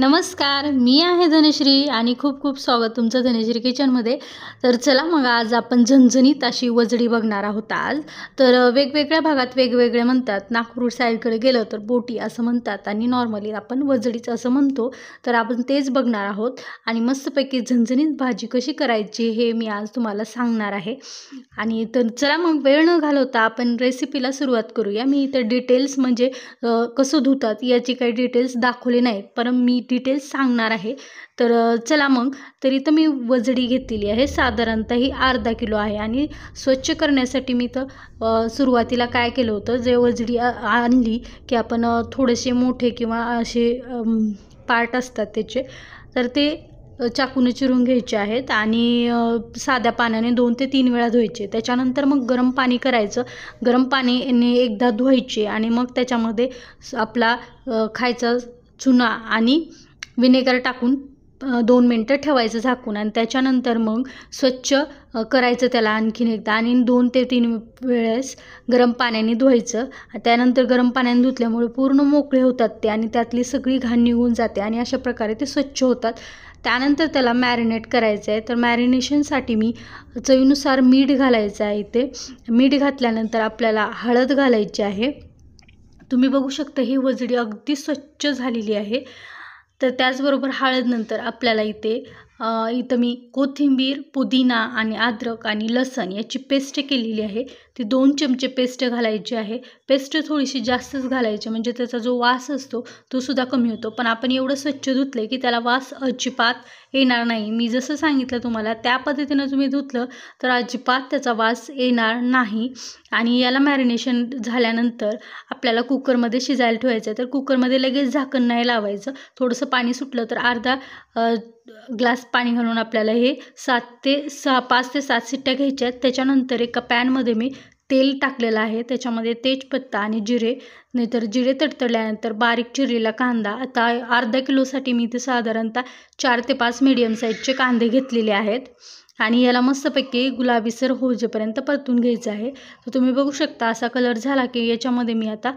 नमस्कार मी आहे धनश्री आणि खूप खूप स्वागत तुमचं धनश्री किचनमध्ये तर चला मग आज आपण झणझणीत अशी वजडी बघणार आहोत आज तर वेगवेगळ्या भागात वेगवेगळे म्हणतात नागपूर साईडकडे गेलं तर बोटी असं म्हणतात आणि नॉर्मली आपण वजडीच असं म्हणतो तर आपण तेच बघणार आहोत आणि मस्तपैकी झणझणीत भाजी कशी करायची हे मी आज तुम्हाला सांगणार आहे आणि तर चला मग वेळ न घालवता आपण रेसिपीला सुरुवात करूया मी इथं डिटेल्स म्हणजे कसं धुतात याची काही डिटेल्स दाखवले नाहीत पण मी डिटेल्स सांगणार आहे तर चला मग तर मी वजडी घेतलेली आहे साधारणतः ही अर्धा किलो आहे आणि स्वच्छ करण्यासाठी मी तर सुरुवातीला काय केलं होतं जे वजडी आणली की आपण थोडेसे मोठे किंवा असे पार्ट असतात त्याचे तर ते चाकूने चिरून घ्यायचे आहेत आणि साध्या पाण्याने दोन ते तीन वेळा धुवायचे त्याच्यानंतर मग गरम पाणी करायचं गरम पाण्याने एकदा धुवायचे आणि मग त्याच्यामध्ये आपला खायचा चुना आणि विनेगर टाकून दोन मिनटं ठेवायचं झाकून आणि त्याच्यानंतर मग स्वच्छ करायचं त्याला आणखीन एकदा आणि दोन ते तीन वेळेस गरम पाण्याने धुवायचं त्यानंतर गरम पाण्याने धुतल्यामुळे पूर्ण मोकळे होतात ते आणि त्यातली सगळी घाण निघून जाते आणि अशा प्रकारे ते स्वच्छ होतात त्यानंतर त्याला मॅरिनेट करायचं आहे तर मॅरिनेशनसाठी मी चवीनुसार मीठ घालायचं आहे ते मीठ घातल्यानंतर आपल्याला हळद घालायची आहे तुम्ही बघू शकता ही वजडी अगदी स्वच्छ झालेली आहे तर त्याचबरोबर हळदनंतर आपल्याला इथे इथं मी कोथिंबीर पुदिना आणि अद्रक आणि लसण याची पेस्ट केलेली आहे ती दोन चमचे पेस्ट घालायची आहे पेस्ट थोडीशी जास्तच घालायची म्हणजे त्याचा जो वास असतो तो सुद्धा कमी होतो पण आपण एवढं स्वच्छ धुतलं की त्याला वास अजिबात येणार नाही मी जसं सांगितलं तुम्हाला त्या पद्धतीनं तुम्ही धुतलं तर अजिबात त्याचा वास येणार नाही आणि याला मॅरिनेशन झाल्यानंतर आपल्याला कुकरमध्ये शिजायला ठेवायचं आहे तर कुकरमध्ये लगेच झाकण नाही लावायचं थोडंसं पाणी सुटलं तर अर्धा ग्लास पाणी घालून आपल्याला हे सात ते सहा पाच ते सात सिट्ट्या घ्यायच्या आहेत त्याच्यानंतर एका पॅनमध्ये मी तेल टाकलेलं आहे त्याच्यामध्ये तेजपत्ता आणि जिरे नाहीतर जिरे तडतडल्यानंतर बारीक चिरलेला कांदा आता अर्धा किलोसाठी मी इथे साधारणतः चार ते पाच मीडियम साईजचे कांदे घेतलेले आहेत आणि याला मस्तपैकी गुलाबीसर होजेपर्यंत परतून घ्यायचं आहे तर तुम्ही बघू शकता असा कलर झाला की याच्यामध्ये मी आता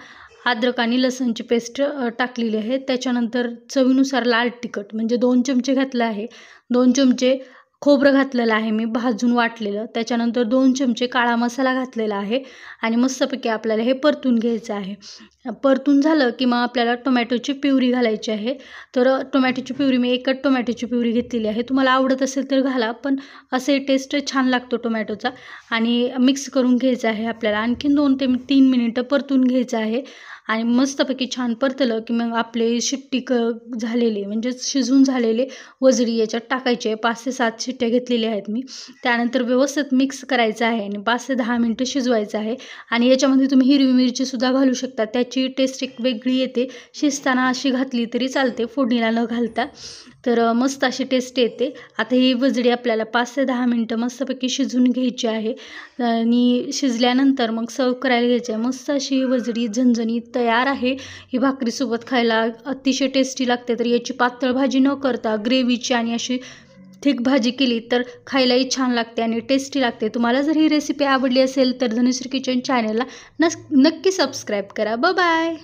अद्रक आणि लसणची पेस्ट टाकलेली आहे त्याच्यानंतर चवीनुसार लाल तिखट म्हणजे दोन चमचे घातलं आहे दोन चमचे खोबरं घातलेलं आहे मी भाजून वाटलेलं त्याच्यानंतर दोन चमचे काळा मसाला घातलेला आहे आणि मस्तपैकी आपल्याला हे परतून घ्यायचं आहे परतून झालं की मग आपल्याला टोमॅटोची पिवरी घालायची आहे तर टोमॅटोची प्युरी मी एकच टोमॅटोची पिवरी घेतलेली आहे तुम्हाला आवडत असेल तर घाला पण असे टेस्ट छान लागतो टोमॅटोचा आणि मिक्स करून घ्यायचं आहे आपल्याला आणखीन दोन ते तीन मिनिटं परतून घ्यायचं आहे आणि मस्तपैकी छान परतलं की मग आपले शिट्टी क झालेले म्हणजेच शिजून झालेले वजडी याच्यात टाकायचे पाच ते सातशे शिट्ट्या घेतलेल्या आहेत मी त्यानंतर व्यवस्थित मिक्स करायचं आहे आणि पाच ते दहा मिनटं शिजवायचं आहे आणि याच्यामध्ये तुम्ही हिरवी मिरचीसुद्धा घालू शकता त्याची टेस्ट एक वेगळी येते शिजताना अशी घातली तरी चालते फोडणीला न घालता तर मस्त अशी टेस्ट येते आता ही वजडी आपल्याला पाच ते दहा मिनटं मस्तपैकी शिजून घ्यायची आहे आणि शिजल्यानंतर मग सर्व करायला घ्यायची आहे मस्त अशी वजडी झणझणी तयार आहे ही भाकरीसोबत खायला अतिशय टेस्टी लागते तर याची पातळ भाजी न करता ग्रेव्हीची आणि अशी ठीक भाजी केली तर खायलाही छान लागते आणि टेस्टी लागते तुम्हाला जर ही रेसिपी आवडली असेल तर धनुश्री किचन चॅनलला नस नक्की सबस्क्राईब करा ब बाय